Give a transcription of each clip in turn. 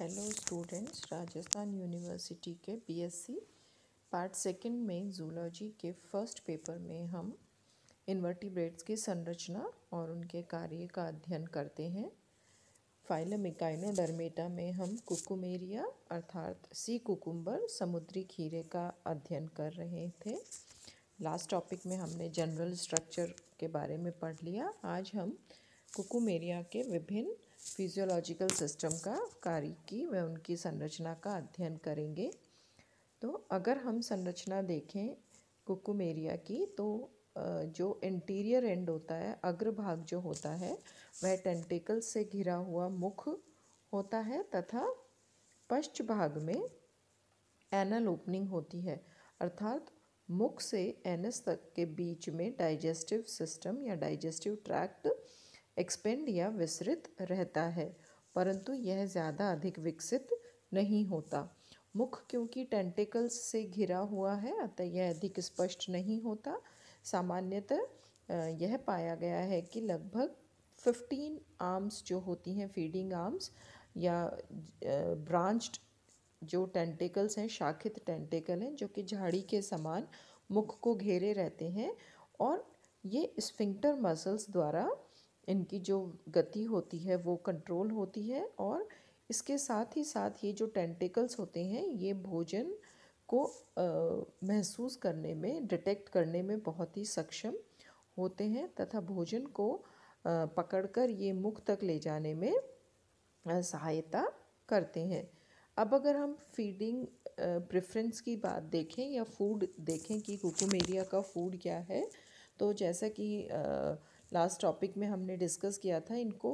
hello students Rajasthan university के BSc part second में zoology के फर्स्ट पेपर में हम इन्वर्टिब्रेट्स की संरचना और उनके कार्य का अध्ययन करते हैं फाइलम इकाइनोडर्मेटा में हम कुकुमेरिया अर्थात सी कुकुम्बर समुद्री खीरे का अध्ययन कर रहे थे लास्ट टॉपिक में हमने जनरल स्ट्रक्चर के बारे में पढ़ लिया आज हम कुकुमेरिया के विभिन्न फिजियोलॉजिकल सिस्टम का कार्य की व उनकी संरचना का अध्ययन करेंगे तो अगर हम संरचना देखें कुकुम एरिया की तो जो इंटीरियर एंड होता है अग्रभाग जो होता है वह टेंटिकल से घिरा हुआ मुख होता है तथा पश्च भाग में एनल ओपनिंग होती है अर्थात मुख से एनस तक के बीच में डाइजेस्टिव सिस्टम या डाइजेस्टिव ट्रैक्ट एक्सपेंड या विसरित रहता है परंतु यह ज़्यादा अधिक विकसित नहीं होता मुख क्योंकि टेंटिकल्स से घिरा हुआ है अतः यह अधिक स्पष्ट नहीं होता सामान्यतः यह पाया गया है कि लगभग फिफ्टीन आर्म्स जो होती हैं फीडिंग आर्म्स या ब्रांच्ड जो टेंटिकल्स हैं शाखित टेंटिकल हैं जो कि झाड़ी के समान मुख को घेरे रहते हैं और ये स्फिंक्टर मसल्स द्वारा इनकी जो गति होती है वो कंट्रोल होती है और इसके साथ ही साथ ये जो टेंटिकल्स होते हैं ये भोजन को महसूस करने में डिटेक्ट करने में बहुत ही सक्षम होते हैं तथा भोजन को पकड़कर ये मुख तक ले जाने में सहायता करते हैं अब अगर हम फीडिंग प्रेफरेंस की बात देखें या फूड देखें कि कुकुमेरिया का फूड क्या है तो जैसा कि आ, लास्ट टॉपिक में हमने डिस्कस किया था इनको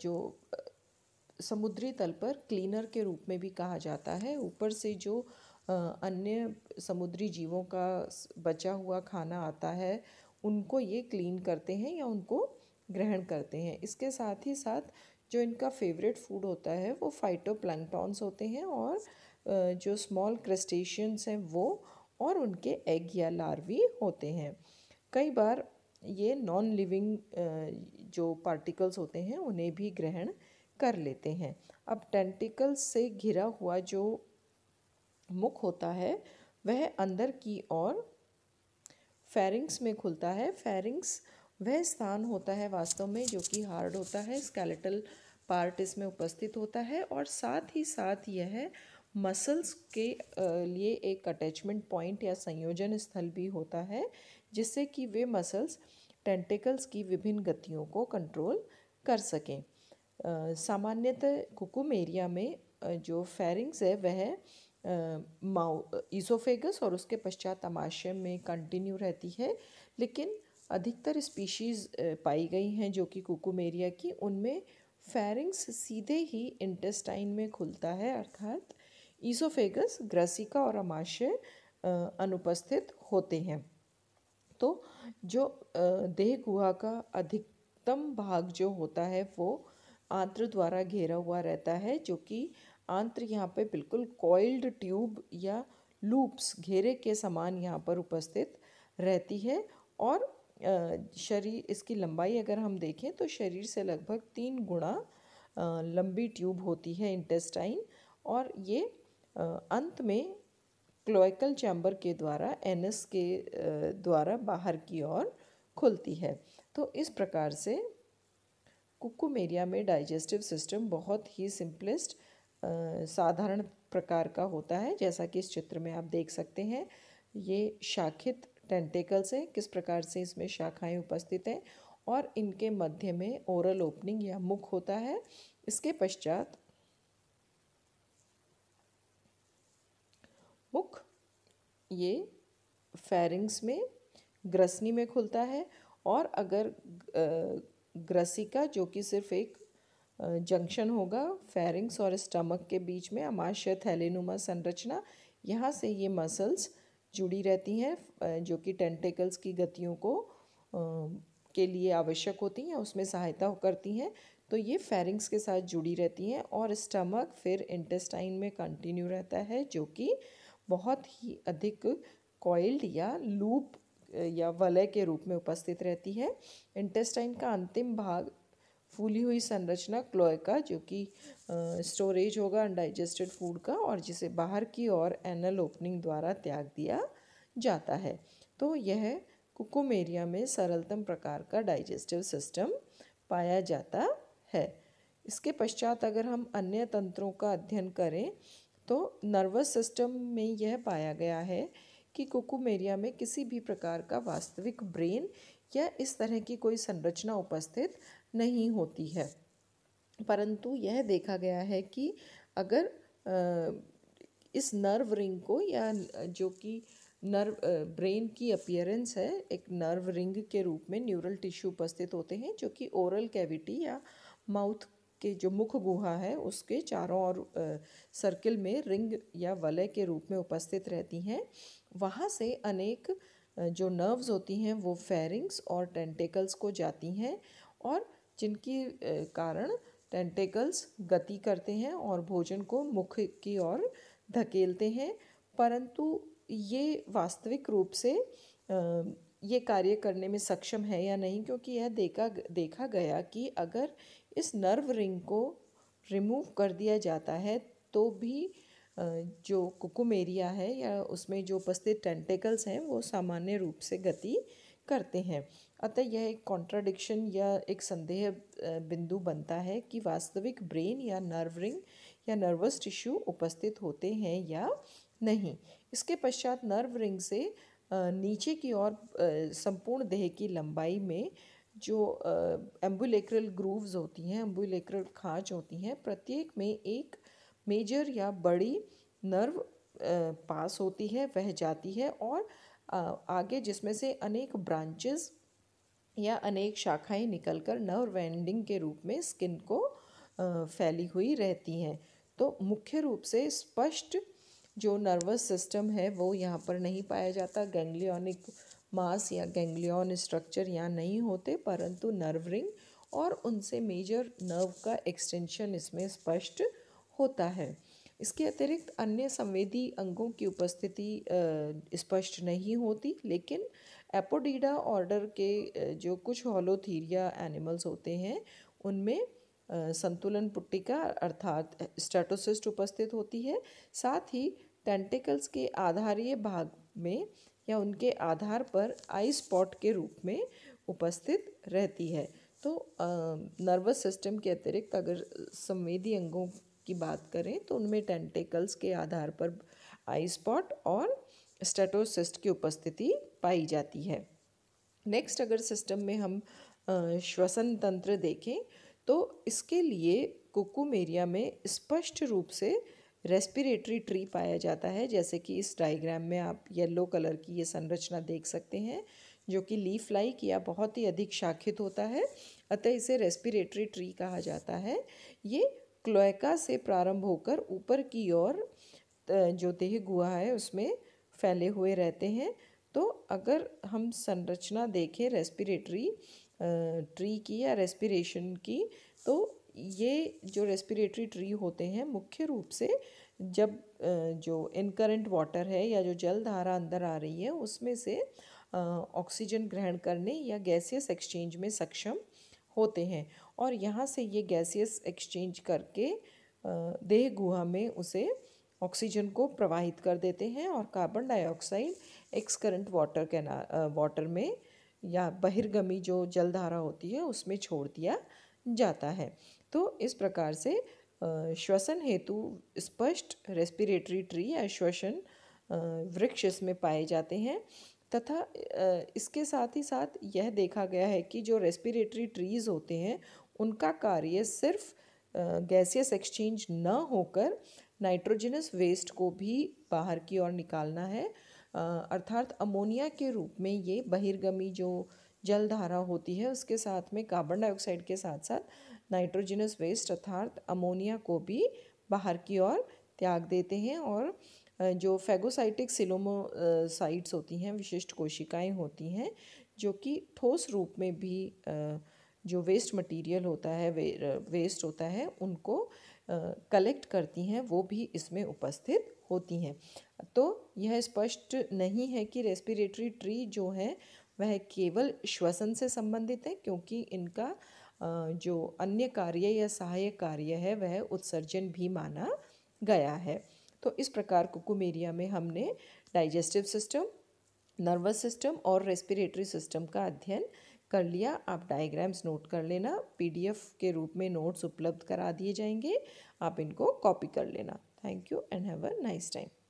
जो समुद्री तल पर क्लीनर के रूप में भी कहा जाता है ऊपर से जो अन्य समुद्री जीवों का बचा हुआ खाना आता है उनको ये क्लीन करते हैं या उनको ग्रहण करते हैं इसके साथ ही साथ जो इनका फेवरेट फूड होता है वो फाइटो होते हैं और जो स्मॉल क्रस्टेशियंस हैं वो और उनके एग या लार्वी होते हैं कई बार ये नॉन लिविंग जो पार्टिकल्स होते हैं उन्हें भी ग्रहण कर लेते हैं अब टेंटिकल्स से घिरा हुआ जो मुख होता है वह अंदर की ओर फेरिंग्स में खुलता है फेरिंग्स वह स्थान होता है वास्तव में जो कि हार्ड होता है स्केलेटल पार्ट इसमें उपस्थित होता है और साथ ही साथ यह मसल्स के लिए एक अटैचमेंट पॉइंट या संयोजन स्थल भी होता है जिससे कि वे मसल्स टेंटिकल्स की विभिन्न गतियों को कंट्रोल कर सकें सामान्यतः कुकुम एरिया में जो फेरिंग्स है वह माउ ईसोफेगस और उसके पश्चात अमाशय में कंटिन्यू रहती है लेकिन अधिकतर स्पीशीज़ पाई गई हैं जो कि कुकुम एरिया की उनमें फेरिंग्स सीधे ही इंटेस्टाइन में खुलता है अर्थात ईसोफेगस ग्रसिका और अमाशय अनुपस्थित होते हैं तो जो देह गुहा का अधिकतम भाग जो होता है वो आंत्र द्वारा घेरा हुआ रहता है जो कि आंत्र यहाँ पे बिल्कुल कॉइल्ड ट्यूब या लूप्स घेरे के समान यहाँ पर उपस्थित रहती है और शरीर इसकी लंबाई अगर हम देखें तो शरीर से लगभग तीन गुणा लंबी ट्यूब होती है इंटेस्टाइन और ये अंत में क्लोइकल चैम्बर के द्वारा एनस के द्वारा बाहर की ओर खुलती है तो इस प्रकार से कुकुमेरिया में डाइजेस्टिव सिस्टम बहुत ही सिंपलेस्ट साधारण प्रकार का होता है जैसा कि इस चित्र में आप देख सकते हैं ये शाखित टेंटेकल्स हैं किस प्रकार से इसमें शाखाएं उपस्थित हैं और इनके मध्य में ओरल ओपनिंग या मुख होता है इसके पश्चात बुक ये फेरिंग्स में ग्रसनी में खुलता है और अगर ग्रसिका जो कि सिर्फ एक जंक्शन होगा फेरिंग्स और स्टमक के बीच में अमाशय थैलेनुमा संरचना यहाँ से ये मसल्स जुड़ी रहती हैं जो कि टेंटेकल्स की गतियों को के लिए आवश्यक होती हैं उसमें सहायता करती हैं तो ये फेरिंग्स के साथ जुड़ी रहती हैं और स्टमक फिर इंटेस्टाइन में कंटिन्यू रहता है जो कि बहुत ही अधिक कॉइल्ड या लूप या वलय के रूप में उपस्थित रहती है इंटेस्टाइन का अंतिम भाग फूली हुई संरचना का जो कि स्टोरेज होगा अनडाइजेस्टेड फूड का और जिसे बाहर की ओर एनल ओपनिंग द्वारा त्याग दिया जाता है तो यह कुकुम एरिया में सरलतम प्रकार का डाइजेस्टिव सिस्टम पाया जाता है इसके पश्चात अगर हम अन्य तंत्रों का अध्ययन करें तो नर्वस सिस्टम में यह पाया गया है कि कुकुमेरिया में किसी भी प्रकार का वास्तविक ब्रेन या इस तरह की कोई संरचना उपस्थित नहीं होती है परंतु यह देखा गया है कि अगर इस नर्व रिंग को या जो कि नर्व ब्रेन की अपियरेंस है एक नर्व रिंग के रूप में न्यूरल टिश्यू उपस्थित होते हैं जो कि ओरल कैविटी या माउथ के जो मुख गुहा है उसके चारों और सर्किल में रिंग या वलय के रूप में उपस्थित रहती हैं वहाँ से अनेक जो नर्व्स होती हैं वो फेरिंग्स और टेंटेकल्स को जाती हैं और जिनकी कारण टेंटेकल्स गति करते हैं और भोजन को मुख की ओर धकेलते हैं परंतु ये वास्तविक रूप से ये कार्य करने में सक्षम है या नहीं क्योंकि यह देखा देखा गया कि अगर इस नर्व रिंग को रिमूव कर दिया जाता है तो भी जो कुकुम एरिया है या उसमें जो उपस्थित टेंटिकल्स हैं वो सामान्य रूप से गति करते हैं अतः यह एक कॉन्ट्राडिक्शन या एक संदेह बिंदु बनता है कि वास्तविक ब्रेन या नर्व रिंग या नर्वस टिश्यू उपस्थित होते हैं या नहीं इसके पश्चात नर्व रिंग से नीचे की ओर संपूर्ण देह की लंबाई में जो एम्बुलेक्रल ग्रूव्स होती हैं एम्बुलेक्रल खाँच होती हैं प्रत्येक में एक मेजर या बड़ी नर्व पास होती है वह जाती है और आगे जिसमें से अनेक ब्रांचेस या अनेक शाखाएं निकलकर नर्व एंडिंग के रूप में स्किन को फैली हुई रहती हैं तो मुख्य रूप से स्पष्ट जो नर्वस सिस्टम है वो यहाँ पर नहीं पाया जाता गैंग्लियोनिक मास या गैंग्लियन स्ट्रक्चर यहाँ नहीं होते परंतु नर्व रिंग और उनसे मेजर नर्व का एक्सटेंशन इसमें स्पष्ट होता है इसके अतिरिक्त अन्य संवेदी अंगों की उपस्थिति स्पष्ट नहीं होती लेकिन एपोडीडा ऑर्डर के जो कुछ हॉलोथीरिया एनिमल्स होते हैं उनमें संतुलन पुट्टिका अर्थात स्टेटोसिस्ट उपस्थित होती है साथ ही टेंटिकल्स के आधारीय भाग में या उनके आधार पर आई स्पॉट के रूप में उपस्थित रहती है तो नर्वस सिस्टम के अतिरिक्त अगर संवेदी अंगों की बात करें तो उनमें टेंटेकल्स के आधार पर आई स्पॉट और स्टेटोसिस्ट की उपस्थिति पाई जाती है नेक्स्ट अगर सिस्टम में हम श्वसन तंत्र देखें तो इसके लिए कुकुमेरिया में स्पष्ट रूप से रेस्पिरेटरी ट्री पाया जाता है जैसे कि इस डायग्राम में आप येलो कलर की ये संरचना देख सकते हैं जो कि लीफ लाइक या बहुत ही अधिक शाखित होता है अतः इसे रेस्पिरेटरी ट्री कहा जाता है ये क्लोएका से प्रारंभ होकर ऊपर की ओर जो देह गुहा है उसमें फैले हुए रहते हैं तो अगर हम संरचना देखें रेस्पिरेटरी ट्री की या रेस्पिरेशन की तो ये जो रेस्पिरेटरी ट्री होते हैं मुख्य रूप से जब जो इनकरेंट वाटर है या जो जल धारा अंदर आ रही है उसमें से ऑक्सीजन ग्रहण करने या गैसियस एक्सचेंज में सक्षम होते हैं और यहाँ से ये गैसियस एक्सचेंज करके देह गुहा में उसे ऑक्सीजन को प्रवाहित कर देते हैं और कार्बन डाइऑक्साइड एक्सकरेंट वाटर के ना वाटर में या बहिर्गमी जो जलधारा होती है उसमें छोड़ दिया जाता है तो इस प्रकार से श्वसन हेतु स्पष्ट रेस्पिरेटरी ट्री या श्वसन वृक्ष इसमें पाए जाते हैं तथा इसके साथ ही साथ यह देखा गया है कि जो रेस्पिरेटरी ट्रीज़ होते हैं उनका कार्य सिर्फ गैसियस एक्सचेंज न होकर नाइट्रोजनस वेस्ट को भी बाहर की ओर निकालना है अर्थात अमोनिया के रूप में ये बहिर्गमी जो जलधारा होती है उसके साथ में कार्बन डाइऑक्साइड के साथ साथ नाइट्रोजिनस वेस्ट अर्थात अमोनिया को भी बाहर की ओर त्याग देते हैं और जो फेगोसाइटिक सिलोमोसाइट्स होती हैं विशिष्ट कोशिकाएं होती हैं जो कि ठोस रूप में भी जो वेस्ट मटेरियल होता है वे, वेस्ट होता है उनको कलेक्ट करती हैं वो भी इसमें उपस्थित होती हैं तो यह स्पष्ट नहीं है कि रेस्पिरेटरी ट्री जो है वह केवल श्वसन से संबंधित है क्योंकि इनका जो अन्य कार्य या सहायक कार्य है वह उत्सर्जन भी माना गया है तो इस प्रकार कुकुमेरिया में हमने डाइजेस्टिव सिस्टम नर्वस सिस्टम और रेस्पिरेटरी सिस्टम का अध्ययन कर लिया आप डायग्राम्स नोट कर लेना पीडीएफ के रूप में नोट्स उपलब्ध करा दिए जाएंगे आप इनको कॉपी कर लेना thank you and have a nice time